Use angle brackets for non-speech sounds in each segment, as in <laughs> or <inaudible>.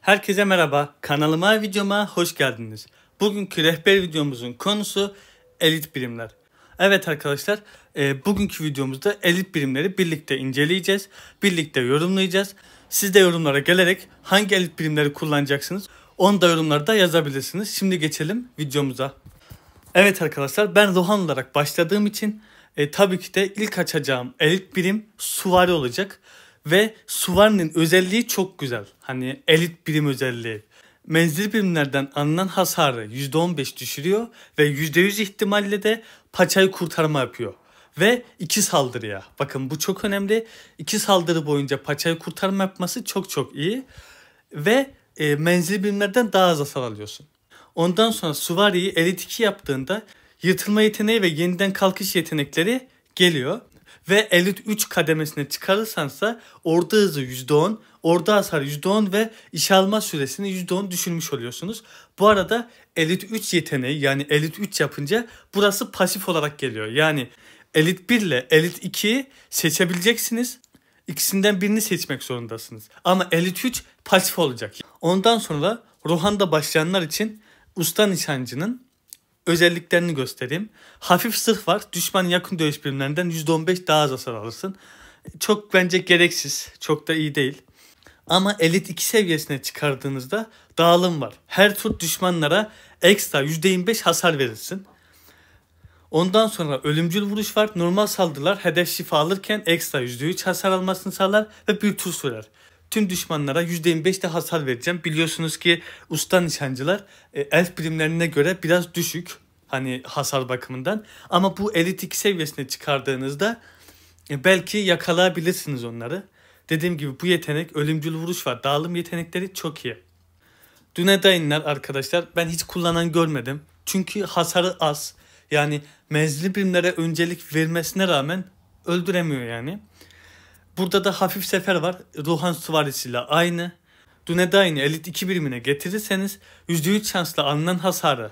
Herkese merhaba. Kanalıma, videoma hoş geldiniz. Bugünkü rehber videomuzun konusu elit birimler. Evet arkadaşlar, e, bugünkü videomuzda elit birimleri birlikte inceleyeceğiz, birlikte yorumlayacağız. Siz de yorumlara gelerek hangi elit birimleri kullanacaksınız onu da yorumlarda yazabilirsiniz. Şimdi geçelim videomuza. Evet arkadaşlar, ben Rohan olarak başladığım için e, tabii ki de ilk açacağım elit birim suvari olacak. Ve Suvarni'nin özelliği çok güzel. Hani elit birim özelliği. Menzil birimlerden alınan hasarı %15 düşürüyor ve %100 ihtimalle de paçayı kurtarma yapıyor. Ve iki saldırıya. Bakın bu çok önemli. İki saldırı boyunca paçayı kurtarma yapması çok çok iyi. Ve e, menzil birimlerden daha az hasar alıyorsun. Ondan sonra Suvari'yi elit 2 yaptığında yırtılma yeteneği ve yeniden kalkış yetenekleri geliyor ve elit 3 kademesine çıkarırsansa orada hızı %10, orada hasar %10 ve iş alma süresini %10 düşürmüş oluyorsunuz. Bu arada elit 3 yeteneği yani elit 3 yapınca burası pasif olarak geliyor. Yani elit 1 ile Elite 2'yi seçebileceksiniz. İkisinden birini seçmek zorundasınız. Ama elit 3 pasif olacak. Ondan sonra Rohan'da başlayanlar için usta nişancının özelliklerini göstereyim. Hafif sırf var. Düşman yakın dövüş birimlerinden %15 daha az hasar alırsın. Çok bence gereksiz. Çok da iyi değil. Ama elit 2 seviyesine çıkardığınızda dağılım var. Her tur düşmanlara ekstra %25 hasar verirsin. Ondan sonra ölümcül vuruş var. Normal saldırılar hedef şifa alırken ekstra %3 hasar almasını sağlar ve bir tur sürer tüm düşmanlara %25 de hasar vereceğim. Biliyorsunuz ki usta nişancılar e, elf birimlerine göre biraz düşük hani hasar bakımından. Ama bu elit 2 seviyesine çıkardığınızda e, belki yakalayabilirsiniz onları. Dediğim gibi bu yetenek ölümcül vuruş var. Dağılım yetenekleri çok iyi. dayınlar arkadaşlar ben hiç kullanan görmedim. Çünkü hasarı az. Yani menzili birimlere öncelik vermesine rağmen öldüremiyor yani. Burada da hafif sefer var. Ruhan ile aynı. Dunedain'i elit 2 birimine getirirseniz %3 şansla alınan hasarı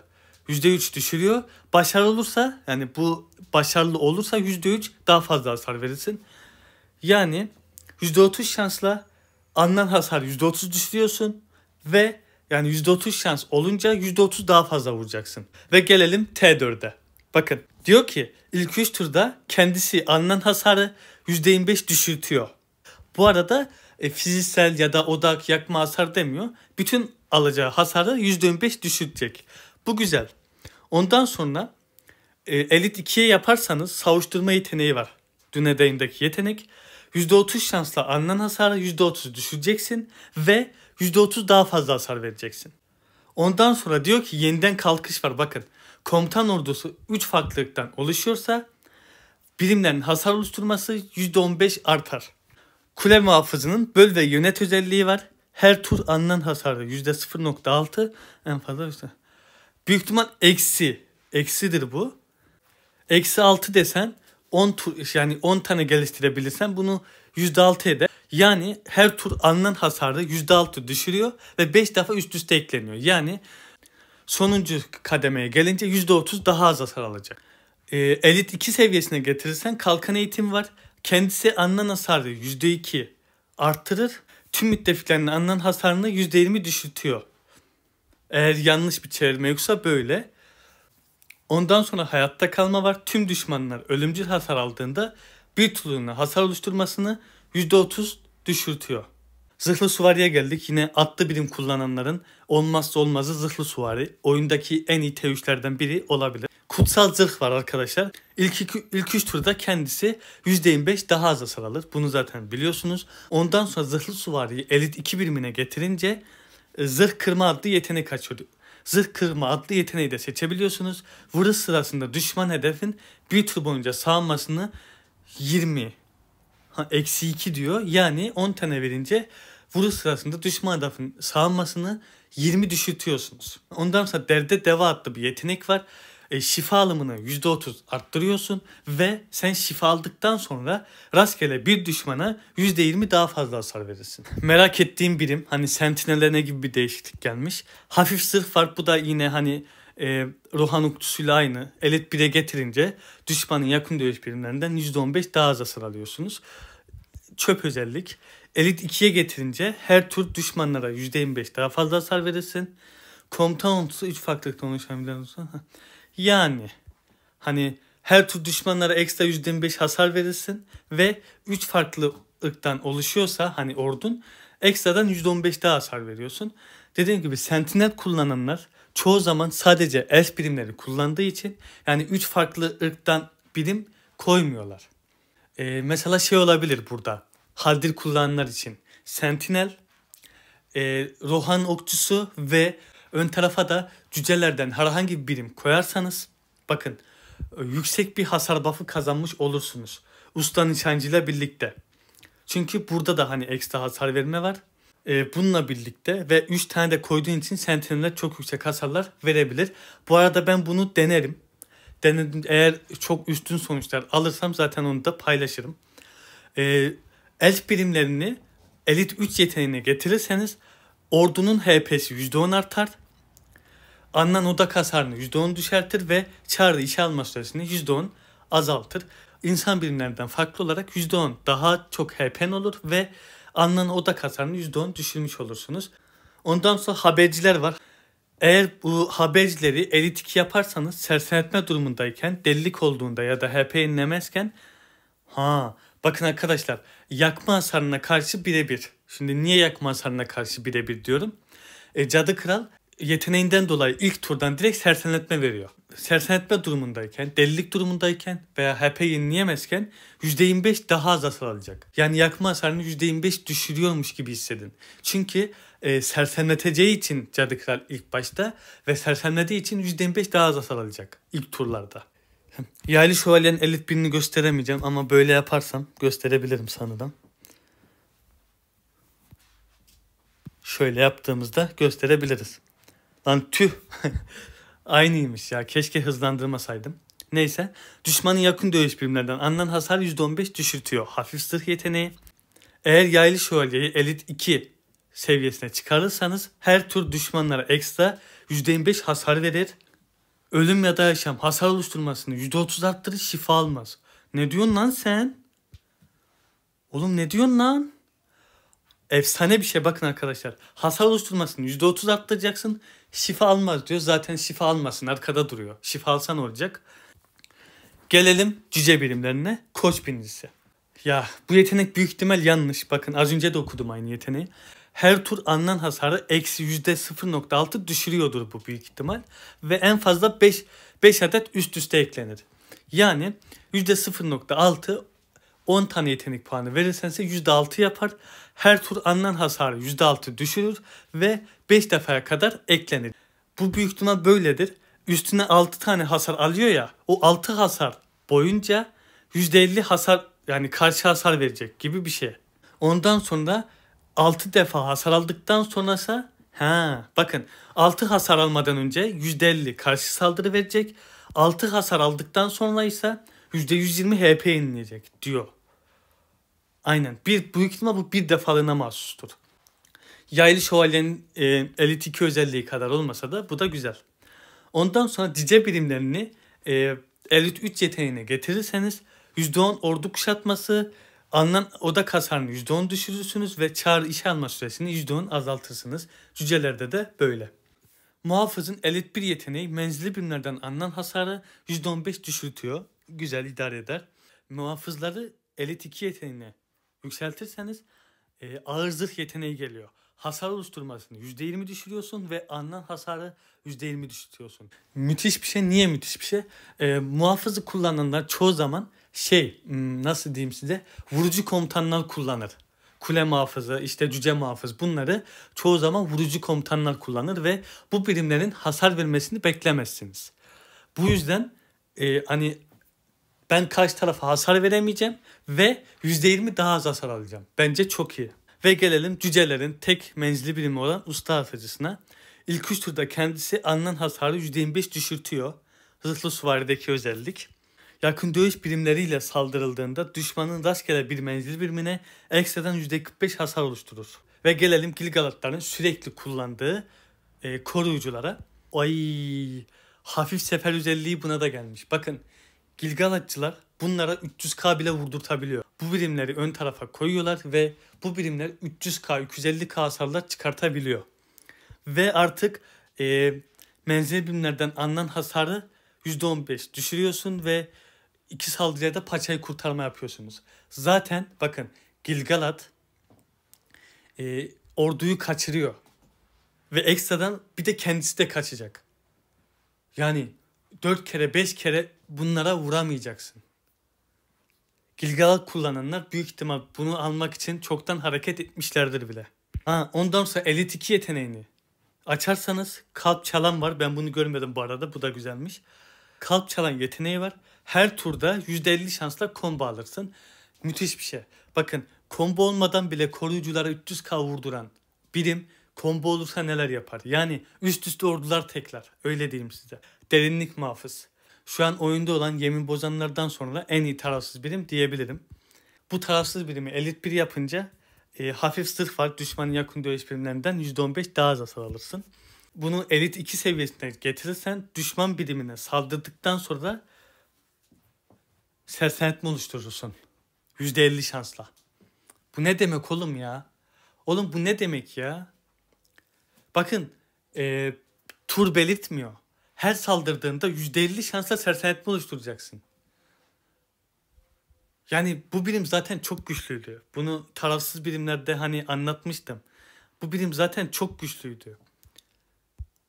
%3 düşürüyor. Başarılı olursa yani bu başarılı olursa %3 daha fazla hasar verirsin. Yani %30 şansla alınan hasar %30 düşürüyorsun ve yani %30 şans olunca %30 daha fazla vuracaksın. Ve gelelim T4'e. Bakın diyor ki ilk 3 turda kendisi alınan hasarı %25 düşürtüyor. Bu arada e, fiziksel ya da odak yakma hasar demiyor. Bütün alacağı hasarı %25 düşürtecek. Bu güzel. Ondan sonra e, Elite 2'ye yaparsanız savuşturma yeteneği var. Düne dayındaki yetenek. %30 şansla alınan hasarı %30 düşüreceksin ve %30 daha fazla hasar vereceksin. Ondan sonra diyor ki yeniden kalkış var bakın. Komutan ordusu 3 farklılıktan oluşuyorsa birimlerin hasar oluşturması %15 artar. Kule muhafızının böl ve yönet özelliği var. Her tur alınan hasarı %0.6 en fazla işte. Büyük ihtimal eksi. Eksidir bu. Eksi 6 desen 10 tur yani 10 tane geliştirebilirsen bunu %6 eder. Yani her tur alınan hasarı %6 düşürüyor ve 5 defa üst üste ekleniyor. Yani sonuncu kademeye gelince %30 daha az hasar alacak e, elit 2 seviyesine getirirsen kalkan eğitim var. Kendisi alınan hasarı %2 arttırır. Tüm müttefiklerin alınan hasarını %20 düşürtüyor. Eğer yanlış bir çevirme yoksa böyle. Ondan sonra hayatta kalma var. Tüm düşmanlar ölümcül hasar aldığında bir turluğuna hasar oluşturmasını %30 düşürtüyor. Zırhlı suvariye geldik. Yine atlı birim kullananların olmazsa olmazı zırhlı suvari. Oyundaki en iyi T3'lerden biri olabilir. Kutsal zırh var arkadaşlar. İlk, iki, ilk üç turda kendisi %25 daha az hasar alır. Bunu zaten biliyorsunuz. Ondan sonra zırhlı süvariyi elit 2 birimine getirince e, zırh kırma adlı yeteneği açıyor. Zırh kırma adlı yeteneği de seçebiliyorsunuz. Vuruş sırasında düşman hedefin bir tur boyunca sağlanmasını 20 ha, eksi 2 diyor. Yani 10 tane verince vuruş sırasında düşman hedefin sağlanmasını 20 düşürtüyorsunuz. Ondan sonra derde deva adlı bir yetenek var e, şifa alımını %30 arttırıyorsun ve sen şifa aldıktan sonra rastgele bir düşmana %20 daha fazla hasar verirsin. Merak ettiğim birim hani sentinelerine gibi bir değişiklik gelmiş. Hafif sırf fark bu da yine hani e, Rohan uktusuyla aynı. Elit 1'e getirince düşmanın yakın dövüş birimlerinden %15 daha az hasar alıyorsunuz. Çöp özellik. Elit 2'ye getirince her tür düşmanlara %25 daha fazla hasar verirsin. Komutan untusu 3 farklılıkta oluşan bir yani hani her tur düşmanlara ekstra %25 hasar verirsin ve 3 farklı ırktan oluşuyorsa hani ordun ekstradan %15 daha hasar veriyorsun. Dediğim gibi sentinel kullananlar çoğu zaman sadece elf birimleri kullandığı için yani 3 farklı ırktan birim koymuyorlar. Ee, mesela şey olabilir burada. Haldir kullananlar için. Sentinel, e, Rohan Okçusu ve Ön tarafa da cücelerden herhangi bir birim koyarsanız bakın e, yüksek bir hasar buff'ı kazanmış olursunuz. Usta nişancıyla birlikte. Çünkü burada da hani ekstra hasar verme var. Ee, bununla birlikte ve 3 tane de koyduğun için sentineller çok yüksek hasarlar verebilir. Bu arada ben bunu denerim. Denedim, eğer çok üstün sonuçlar alırsam zaten onu da paylaşırım. Ee, elf birimlerini elit 3 yeteneğine getirirseniz ordunun HP'si %10 artar alınan odak hasarını %10 düşertir ve çağrı işe alma süresini %10 azaltır. İnsan bilimlerinden farklı olarak %10 daha çok HP'n olur ve alınan odak hasarını %10 düşürmüş olursunuz. Ondan sonra haberciler var. Eğer bu habercileri elitik yaparsanız sersenetme durumundayken, delilik olduğunda ya da HP inlemezken ha bakın arkadaşlar yakma hasarına karşı birebir. Şimdi niye yakma hasarına karşı birebir diyorum? E, Cadı Kral yeteneğinden dolayı ilk turdan direkt sersenletme veriyor. Sersenletme durumundayken, delilik durumundayken veya HP yenileyemezken %25 daha az hasar alacak. Yani yakma hasarını %25 düşürüyormuş gibi hissedin. Çünkü e, sersenleteceği için Cadı Kral ilk başta ve sersenlediği için %25 daha az hasar alacak ilk turlarda. Yaylı Şövalye'nin elit birini gösteremeyeceğim ama böyle yaparsam gösterebilirim sanırım. Şöyle yaptığımızda gösterebiliriz. Lan tüh. <laughs> Aynıymış ya. Keşke hızlandırmasaydım. Neyse. Düşmanın yakın dövüş birimlerden alınan hasar %15 düşürtüyor. Hafif sırf yeteneği. Eğer yaylı şövalyeyi elit 2 seviyesine çıkarırsanız her tur düşmanlara ekstra %25 hasar verir. Ölüm ya da yaşam hasar oluşturmasını %30 arttırır şifa almaz. Ne diyorsun lan sen? Oğlum ne diyorsun lan? Efsane bir şey bakın arkadaşlar. Hasar oluşturmasını %30 arttıracaksın. Şifa almaz diyor. Zaten şifa almasın arkada duruyor. Şifa alsan olacak. Gelelim cüce birimlerine. Koç binicisi. Ya bu yetenek büyük ihtimal yanlış. Bakın az önce de okudum aynı yeteneği. Her tur alınan hasarı eksi %0.6 düşürüyordur bu büyük ihtimal. Ve en fazla 5, 5 adet üst üste eklenir. Yani %0.6 10 tane yetenek puanı verirseniz %6 yapar. Her tur alınan hasarı %6 düşürür ve 5 defaya kadar eklenir. Bu büyük ihtimal böyledir. Üstüne 6 tane hasar alıyor ya o 6 hasar boyunca %50 hasar yani karşı hasar verecek gibi bir şey. Ondan sonra 6 defa hasar aldıktan sonrasa ha bakın 6 hasar almadan önce %50 karşı saldırı verecek. 6 hasar aldıktan sonra ise %120 HP inleyecek diyor. Aynen. Bir, büyük ihtimal bu bir defalığına mahsustur. Yaylı şövalyenin e, elit iki özelliği kadar olmasa da bu da güzel. Ondan sonra dice birimlerini e, elit 3 yeteneğine getirirseniz %10 ordu kuşatması, alınan oda kasarını %10 düşürürsünüz ve çağrı işe alma süresini %10 azaltırsınız. Cücelerde de böyle. Muhafızın elit bir yeteneği menzili birimlerden alınan hasarı %15 düşürtüyor. Güzel idare eder. Muhafızları elit 2 yeteneğine Yükseltirseniz e, ağır zırh yeteneği geliyor. Hasar oluşturmasını %20 düşürüyorsun ve alınan hasarı %20 düşürüyorsun. Müthiş bir şey. Niye müthiş bir şey? E, muhafızı kullananlar çoğu zaman şey nasıl diyeyim size vurucu komutanlar kullanır. Kule muhafızı, işte cüce muhafız bunları çoğu zaman vurucu komutanlar kullanır ve bu birimlerin hasar vermesini beklemezsiniz. Bu yüzden e, hani ben karşı tarafa hasar veremeyeceğim ve %20 daha az hasar alacağım. Bence çok iyi. Ve gelelim cücelerin tek menzili birimi olan usta hasarcısına. İlk üç turda kendisi alınan hasarı %25 düşürtüyor. Zırhlı suvarideki özellik. Yakın dövüş birimleriyle saldırıldığında düşmanın rastgele bir menzil birimine ekstradan %45 hasar oluşturur. Ve gelelim Gilgalatların sürekli kullandığı e, koruyuculara. Ay hafif sefer özelliği buna da gelmiş. Bakın Gilgalatçılar bunlara 300k bile vurdurtabiliyor. Bu birimleri ön tarafa koyuyorlar ve bu birimler 300k, 350k hasarlar çıkartabiliyor. Ve artık e, menzil birimlerden alınan hasarı %15 düşürüyorsun ve iki saldırıya da paçayı kurtarma yapıyorsunuz. Zaten bakın Gilgalat e, orduyu kaçırıyor. Ve ekstradan bir de kendisi de kaçacak. Yani dört kere beş kere bunlara vuramayacaksın. Gilgal kullananlar büyük ihtimal bunu almak için çoktan hareket etmişlerdir bile. Ha, ondan sonra elit 2 yeteneğini açarsanız kalp çalan var. Ben bunu görmedim bu arada. Bu da güzelmiş. Kalp çalan yeteneği var. Her turda %50 şansla combo alırsın. Müthiş bir şey. Bakın combo olmadan bile koruyuculara 300k vurduran birim Kombo olursa neler yapar? Yani üst üste ordular tekrar. Öyle diyeyim size. Derinlik muhafız. Şu an oyunda olan yemin bozanlardan sonra en iyi tarafsız birim diyebilirim. Bu tarafsız birimi elit bir yapınca e, hafif sırf var düşmanın yakın dövüş birimlerinden %15 daha az hasar alırsın. Bunu elit 2 seviyesine getirirsen düşman birimine saldırdıktan sonra da sersenetme oluşturursun. %50 şansla. Bu ne demek oğlum ya? Oğlum bu ne demek ya? Bakın e, tur belirtmiyor. Her saldırdığında %50 şansla sersenetme oluşturacaksın. Yani bu bilim zaten çok güçlüydü. Bunu tarafsız bilimlerde hani anlatmıştım. Bu bilim zaten çok güçlüydü.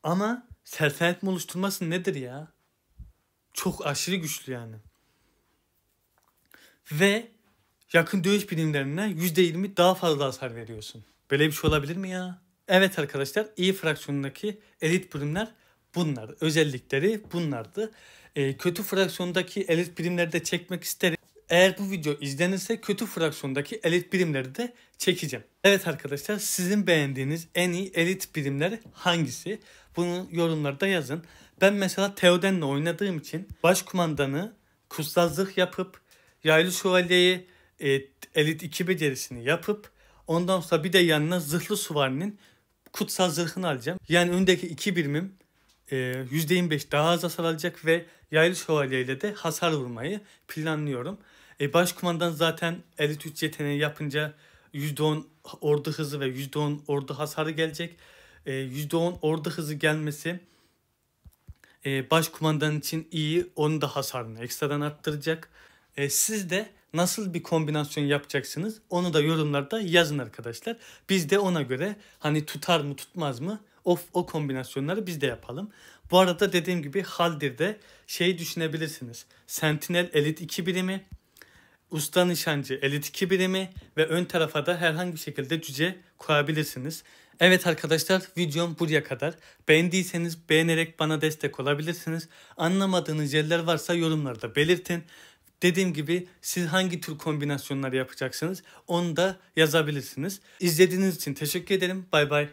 Ama sersenetme oluşturması nedir ya? Çok aşırı güçlü yani. Ve yakın dövüş bilimlerine %20 daha fazla hasar veriyorsun. Böyle bir şey olabilir mi ya? Evet arkadaşlar iyi e fraksiyondaki elit birimler bunlar. Özellikleri bunlardı. E, kötü fraksiyondaki elit birimleri de çekmek isterim. Eğer bu video izlenirse kötü fraksiyondaki elit birimleri de çekeceğim. Evet arkadaşlar sizin beğendiğiniz en iyi elit birimler hangisi? Bunu yorumlarda yazın. Ben mesela Theoden'le oynadığım için başkumandanı kustazlık yapıp yaylı şövalyeyi e, elit 2 becerisini yapıp ondan sonra bir de yanına zırhlı suvarinin kutsal zırhını alacağım. Yani öndeki iki birimim e, %25 daha az hasar alacak ve yaylı şövalyeyle de hasar vurmayı planlıyorum. E, başkumandan zaten elit 3 yeteneği yapınca %10 ordu hızı ve %10 ordu hasarı gelecek. E, %10 ordu hızı gelmesi e, başkumandan için iyi. onu da hasarını ekstradan arttıracak. E, siz de nasıl bir kombinasyon yapacaksınız onu da yorumlarda yazın arkadaşlar. Biz de ona göre hani tutar mı tutmaz mı of o kombinasyonları biz de yapalım. Bu arada dediğim gibi Haldir'de şey düşünebilirsiniz. Sentinel Elite 2 birimi, Usta Nişancı Elite 2 birimi ve ön tarafa da herhangi bir şekilde cüce koyabilirsiniz. Evet arkadaşlar videom buraya kadar. Beğendiyseniz beğenerek bana destek olabilirsiniz. Anlamadığınız yerler varsa yorumlarda belirtin. Dediğim gibi siz hangi tür kombinasyonlar yapacaksınız onu da yazabilirsiniz. İzlediğiniz için teşekkür ederim. Bay bay.